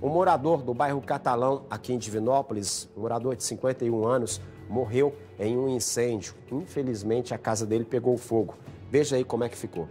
Um morador do bairro Catalão, aqui em Divinópolis, um morador de 51 anos, morreu em um incêndio. Infelizmente, a casa dele pegou fogo. Veja aí como é que ficou.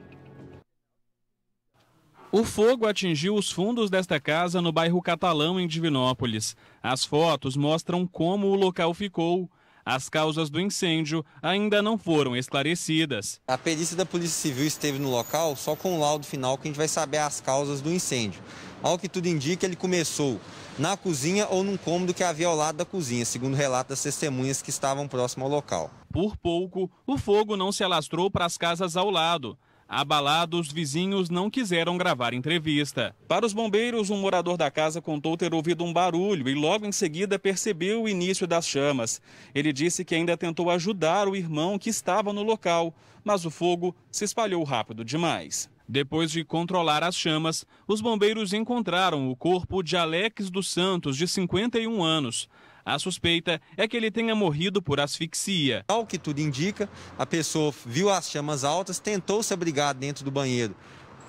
O fogo atingiu os fundos desta casa no bairro Catalão, em Divinópolis. As fotos mostram como o local ficou as causas do incêndio ainda não foram esclarecidas. A perícia da Polícia Civil esteve no local só com o laudo final que a gente vai saber as causas do incêndio. Ao que tudo indica, ele começou na cozinha ou num cômodo que havia ao lado da cozinha, segundo relato das testemunhas que estavam próximo ao local. Por pouco, o fogo não se alastrou para as casas ao lado. Abalados, vizinhos não quiseram gravar entrevista. Para os bombeiros, um morador da casa contou ter ouvido um barulho e logo em seguida percebeu o início das chamas. Ele disse que ainda tentou ajudar o irmão que estava no local, mas o fogo se espalhou rápido demais. Depois de controlar as chamas, os bombeiros encontraram o corpo de Alex dos Santos, de 51 anos. A suspeita é que ele tenha morrido por asfixia. Ao que tudo indica, a pessoa viu as chamas altas, tentou se abrigar dentro do banheiro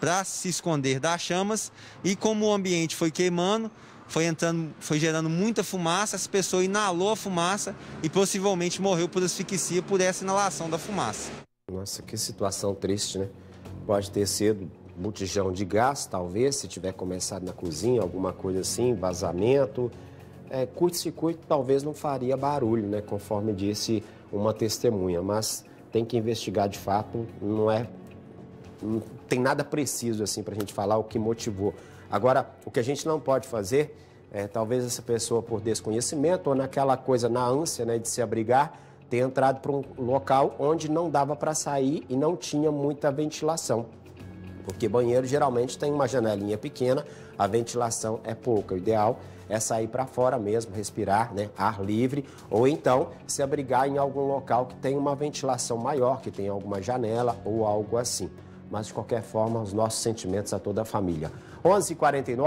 para se esconder das chamas e como o ambiente foi queimando, foi entrando, foi gerando muita fumaça, essa pessoa inalou a fumaça e possivelmente morreu por asfixia por essa inalação da fumaça. Nossa, que situação triste, né? Pode ter sido botijão de gás, talvez, se tiver começado na cozinha, alguma coisa assim, vazamento. É, Curto-circuito talvez não faria barulho, né? Conforme disse uma testemunha, mas tem que investigar de fato, não é. Não tem nada preciso assim para a gente falar o que motivou. Agora, o que a gente não pode fazer é talvez essa pessoa por desconhecimento ou naquela coisa, na ânsia né, de se abrigar, ter entrado para um local onde não dava para sair e não tinha muita ventilação. Porque banheiro geralmente tem uma janelinha pequena, a ventilação é pouca. O ideal é sair para fora mesmo, respirar, né, ar livre, ou então se abrigar em algum local que tem uma ventilação maior, que tem alguma janela ou algo assim. Mas de qualquer forma, os nossos sentimentos a toda a família. 11:49